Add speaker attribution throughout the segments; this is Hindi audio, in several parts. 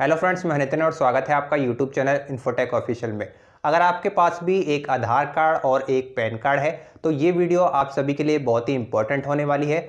Speaker 1: हेलो फ्रेंड्स मैं नितिन और स्वागत है आपका यूट्यूब चैनल इन्फोटेक ऑफिशियल में अगर आपके पास भी एक आधार कार्ड और एक पैन कार्ड है तो ये वीडियो आप सभी के लिए बहुत ही इंपॉर्टेंट होने वाली है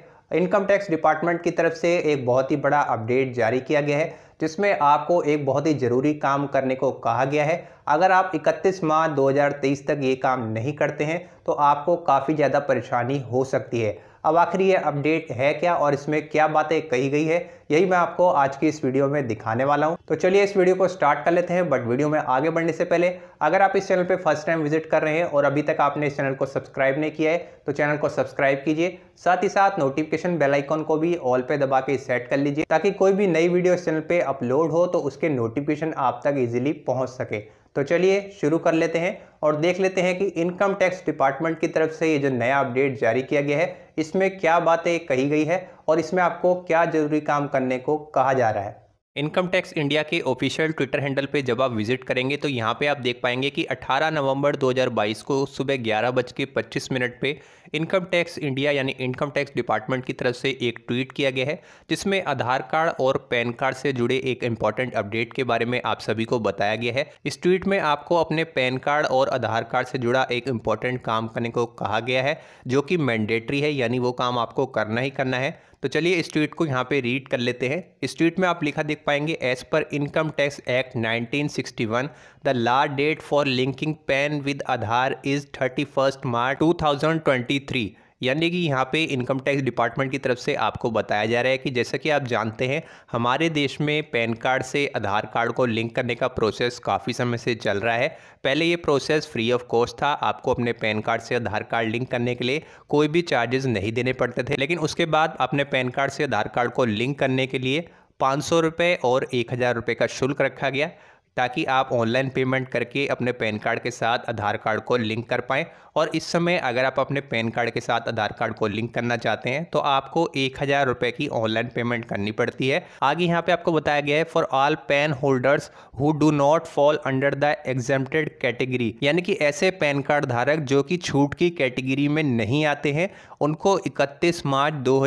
Speaker 1: इनकम टैक्स डिपार्टमेंट की तरफ से एक बहुत ही बड़ा अपडेट जारी किया गया है जिसमें आपको एक बहुत ही ज़रूरी काम करने को कहा गया है अगर आप 31 मार्च 2023 तक ये काम नहीं करते हैं तो आपको काफ़ी ज़्यादा परेशानी हो सकती है अब आखिरी ये अपडेट है क्या और इसमें क्या बातें कही गई है यही मैं आपको आज की इस वीडियो में दिखाने वाला हूँ तो चलिए इस वीडियो को स्टार्ट कर लेते हैं बट वीडियो में आगे बढ़ने से पहले अगर आप इस चैनल पर फर्स्ट टाइम विजिट कर रहे हैं और अभी तक आपने इस चैनल को सब्सक्राइब नहीं किया है तो चैनल को सब्सक्राइब कीजिए साथ ही साथ नोटिफिकेशन बेल आइकॉन को भी ऑल पे दबा के सेट कर लीजिए ताकि कोई भी नई वीडियो इस चैनल पे अपलोड हो तो उसके नोटिफिकेशन आप तक इजीली पहुंच सके तो चलिए शुरू कर लेते हैं और देख लेते हैं कि इनकम टैक्स डिपार्टमेंट की तरफ से ये जो नया अपडेट जारी किया गया है इसमें क्या बातें कही गई है और इसमें आपको क्या जरूरी काम करने को कहा जा रहा है इनकम टैक्स इंडिया के ऑफिशियल ट्विटर हैंडल पे जब आप विजिट करेंगे तो यहाँ पे आप देख पाएंगे कि 18 नवंबर 2022 को सुबह ग्यारह बज के पच्चीस मिनट पर इनकम टैक्स इंडिया यानी इनकम टैक्स डिपार्टमेंट की तरफ से एक ट्वीट किया गया है जिसमें आधार कार्ड और पैन कार्ड से जुड़े एक इम्पॉर्टेंट अपडेट के बारे में आप सभी को बताया गया है इस ट्वीट में आपको अपने पैन कार्ड और आधार कार्ड से जुड़ा एक इम्पॉर्टेंट काम करने को कहा गया है जो कि मैंडेटरी है यानी वो काम आपको करना ही करना है तो चलिए इस ट्वीट को यहाँ पे रीड कर लेते हैं इस ट्वीट में आप लिखा देख पाएंगे एज पर income tax act 1961 the law date for linking PAN with Aadhaar is 31 March twenty three यानी कि यहाँ पे इनकम टैक्स डिपार्टमेंट की तरफ से आपको बताया जा रहा है कि जैसा कि आप जानते हैं हमारे देश में पैन कार्ड से आधार कार्ड को लिंक करने का प्रोसेस काफ़ी समय से चल रहा है पहले ये प्रोसेस फ्री ऑफ कॉस्ट था आपको अपने पैन कार्ड से आधार कार्ड लिंक करने के लिए कोई भी चार्जेस नहीं देने पड़ते थे लेकिन उसके बाद अपने पैन कार्ड से आधार कार्ड को लिंक करने के लिए पाँच सौ रुपये और एक हज़ार रुपये का शुल्क रखा गया ताकि आप ऑनलाइन पेमेंट करके अपने पैन कार्ड के साथ आधार कार्ड को लिंक कर पाएँ और इस समय अगर आप अपने पैन कार्ड के साथ आधार कार्ड को लिंक करना चाहते हैं तो आपको एक हज़ार रुपये की ऑनलाइन पेमेंट करनी पड़ती है आगे यहाँ पे आपको बताया गया है for all PAN holders who do not fall under the exempted category यानी कि ऐसे पैन कार्ड धारक जो कि छूट की कैटेगरी में नहीं आते हैं उनको इकतीस मार्च दो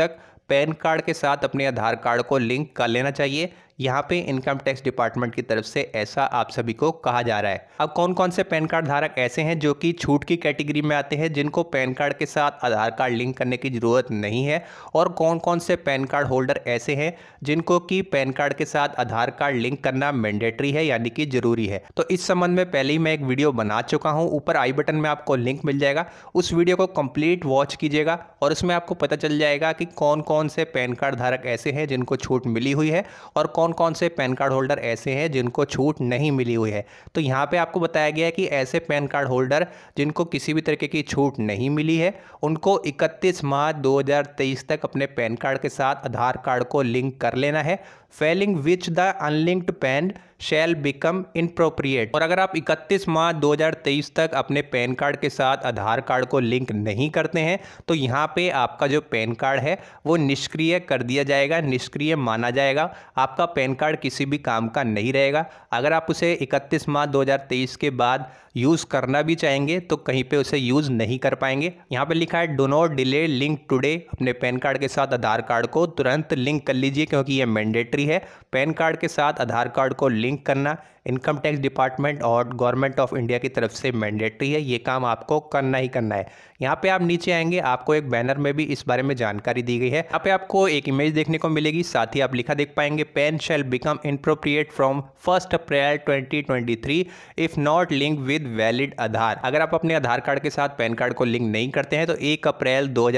Speaker 1: तक पैन कार्ड के साथ अपने आधार कार्ड को लिंक कर लेना चाहिए यहाँ पे इनकम टैक्स डिपार्टमेंट की तरफ से ऐसा आप सभी को कहा जा रहा है अब कौन कौन से पैन कार्ड धारक ऐसे हैं जो कि छूट की कैटेगरी में आते हैं जिनको पैन कार्ड के साथ आधार कार्ड लिंक करने की ज़रूरत नहीं है और कौन कौन से पैन कार्ड होल्डर ऐसे हैं जिनको कि पैन कार्ड के साथ आधार कार्ड लिंक करना मैंडेटरी है यानी कि जरूरी है तो इस संबंध में पहले ही मैं एक वीडियो बना चुका हूँ ऊपर आई बटन में आपको लिंक मिल जाएगा उस वीडियो को कम्प्लीट वॉच कीजिएगा और उसमें आपको पता चल जाएगा कि कौन कौन से पैन कार्ड धारक ऐसे हैं जिनको छूट मिली हुई है और कौन कौन कौन से पैन कार्ड होल्डर ऐसे हैं जिनको छूट नहीं मिली हुई है तो यहाँ पे आपको बताया गया है कि ऐसे पैन कार्ड होल्डर जिनको किसी भी तरीके की छूट नहीं मिली है उनको 31 मार्च 2023 तक अपने पैन कार्ड के साथ आधार कार्ड को लिंक कर लेना है failing which the unlinked PAN shall become inappropriate और अगर आप 31 मार्च 2023 तक अपने पैन कार्ड के साथ आधार कार्ड को लिंक नहीं करते हैं तो यहाँ पे आपका जो पैन कार्ड है वो निष्क्रिय कर दिया जाएगा निष्क्रिय माना जाएगा आपका पैन कार्ड किसी भी काम का नहीं रहेगा अगर आप उसे 31 मार्च 2023 के बाद यूज़ करना भी चाहेंगे तो कहीं पे उसे यूज़ नहीं कर पाएंगे यहाँ पे लिखा है डोनो डिले लिंक टुडे अपने पैन कार्ड के साथ आधार कार्ड को तुरंत लिंक कर लीजिए क्योंकि ये मैंडेटरी एंट्री है पैन कार्ड के साथ आधार कार्ड को लिंक करना इनकम टैक्स डिपार्टमेंट और गवर्नमेंट ऑफ इंडिया की तरफ से मैंडेटरी है ये काम आपको करना ही करना है यहाँ पे आप नीचे आएंगे आपको एक बैनर में भी इस बारे में जानकारी दी गई है यहाँ पे आपको एक इमेज देखने को मिलेगी साथ ही आप लिखा देख पाएंगे PAN shall become inappropriate from first April 2023 if not link with valid Aadhaar अगर आप अपने आधार कार्ड के साथ पैन कार्ड को लिंक नहीं करते हैं तो एक अप्रैल दो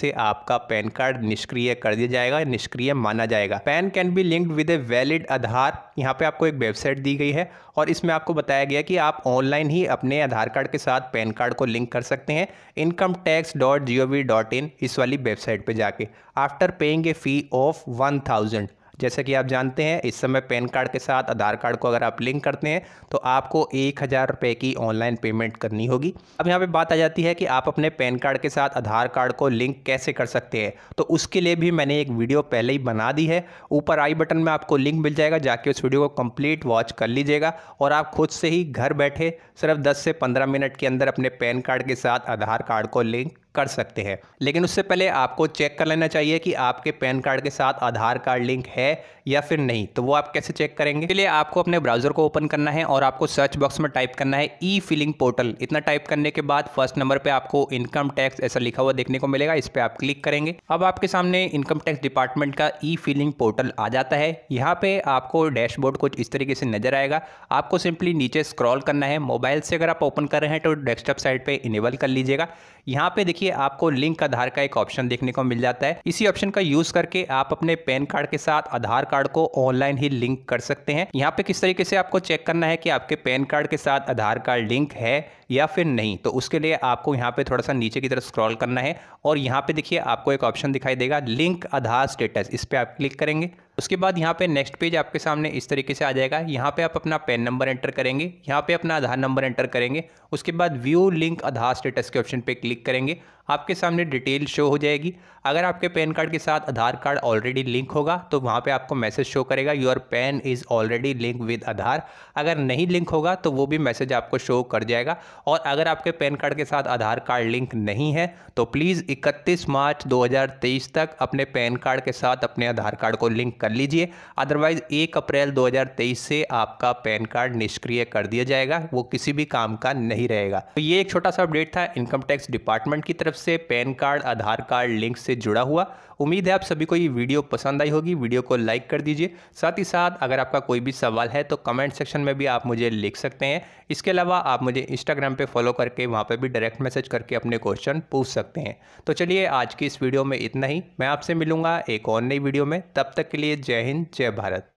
Speaker 1: से आपका पैन कार्ड निष्क्रिय कर दिया जाएगा निष्क्रिय माना जाएगा PAN can be linked with a valid Aadhaar यहाँ पे आपको एक वेबसाइट दी गई है और इसमें आपको बताया गया कि आप ऑनलाइन ही अपने आधार कार्ड के साथ पैन कार्ड को लिंक कर सकते हैं income tax dot G O V dot in इस वाली वेबसाइट पे जाके after paying a fee of one thousand जैसे कि आप जानते हैं इस समय पैन कार्ड के साथ आधार कार्ड को अगर आप लिंक करते हैं तो आपको एक हज़ार रुपये की ऑनलाइन पेमेंट करनी होगी अब यहाँ पे बात आ जाती है कि आप अपने पैन कार्ड के साथ आधार कार्ड को लिंक कैसे कर सकते हैं तो उसके लिए भी मैंने एक वीडियो पहले ही बना दी है ऊपर आई बटन में आपको लिंक मिल जाएगा जाके उस वीडियो को कम्प्लीट वॉच कर लीजिएगा और आप खुद से ही घर बैठे सिर्फ दस से पंद्रह मिनट के अंदर अपने पैन कार्ड के साथ आधार कार्ड को लिंक कर सकते हैं लेकिन उससे पहले आपको चेक कर लेना चाहिए कि आपके पैन कार्ड के साथ आधार कार्ड लिंक है या फिर नहीं तो वो आप कैसे चेक करेंगे इसलिए आपको अपने ब्राउजर को ओपन करना है और आपको सर्च बॉक्स में टाइप करना है ई फिलिंग पोर्टल इतना टाइप करने के बाद फर्स्ट नंबर पर आपको इनकम टैक्स ऐसा लिखा हुआ देखने को मिलेगा इस पर आप क्लिक करेंगे अब आपके सामने इनकम टैक्स डिपार्टमेंट का ई फिलिंग पोर्टल आ जाता है यहाँ पे आपको डैशबोर्ड कुछ इस तरीके से नजर आएगा आपको सिंपली नीचे स्क्रॉल करना है मोबाइल से अगर आप ओपन कर रहे हैं तो डेस्कटॉप साइड पर इनेबल कर लीजिएगा यहाँ पे देखिए देखिए आपको लिंक आधार का एक ऑप्शन देखने को मिल जाता है इसी ऑप्शन का यूज करके आप अपने पैन कार्ड के साथ आधार कार्ड को ऑनलाइन ही लिंक कर सकते हैं यहाँ पे किस तरीके से आपको चेक करना है कि आपके पैन कार्ड के साथ आधार कार्ड लिंक है या फिर नहीं तो उसके लिए आपको यहाँ पे थोड़ा सा नीचे की तरफ स्क्रॉल करना है और यहाँ पे देखिए आपको एक ऑप्शन दिखाई देगा लिंक आधार स्टेटस इस पर आप क्लिक करेंगे उसके बाद यहाँ पे नेक्स्ट पेज आपके सामने इस तरीके से आ जाएगा यहाँ पे आप अपना पैन नंबर एंटर करेंगे यहाँ पे अपना आधार नंबर एंटर करेंगे उसके बाद व्यू लिंक आधार स्टेटस के ऑप्शन पे क्लिक करेंगे आपके सामने डिटेल शो हो जाएगी अगर आपके पैन कार्ड के साथ आधार कार्ड ऑलरेडी लिंक होगा तो वहाँ पे आपको मैसेज शो करेगा your PAN is already link with Aadhaar अगर नहीं लिंक होगा तो वो भी मैसेज आपको शो कर जाएगा और अगर आपके पैन कार्ड के साथ आधार कार्ड लिंक नहीं है तो प्लीज़ इकतीस मार्च दो तक अपने पैन कार्ड के साथ अपने आधार कार्ड को लिंक कर लीजिए अदरवाइज़ एक अप्रैल 2023 से आपका पैन कार्ड निष्क्रिय कर दिया जाएगा वो किसी भी काम का नहीं रहेगा तो ये एक छोटा सा अपडेट था इनकम टैक्स डिपार्टमेंट की तरफ से PAN card Aadhaar card link से जुड़ा हुआ उम्मीद है आप सभी को ये वीडियो पसंद आई होगी वीडियो को लाइक कर दीजिए साथ ही साथ अगर आपका कोई भी सवाल है तो कमेंट सेक्शन में भी आप मुझे लिख सकते हैं इसके अलावा आप मुझे इंस्टाग्राम पे फॉलो करके वहाँ पे भी डायरेक्ट मैसेज करके अपने क्वेश्चन पूछ सकते हैं तो चलिए आज की इस वीडियो में इतना ही मैं आपसे मिलूंगा एक और नई वीडियो में तब तक के लिए जय हिंद जय भारत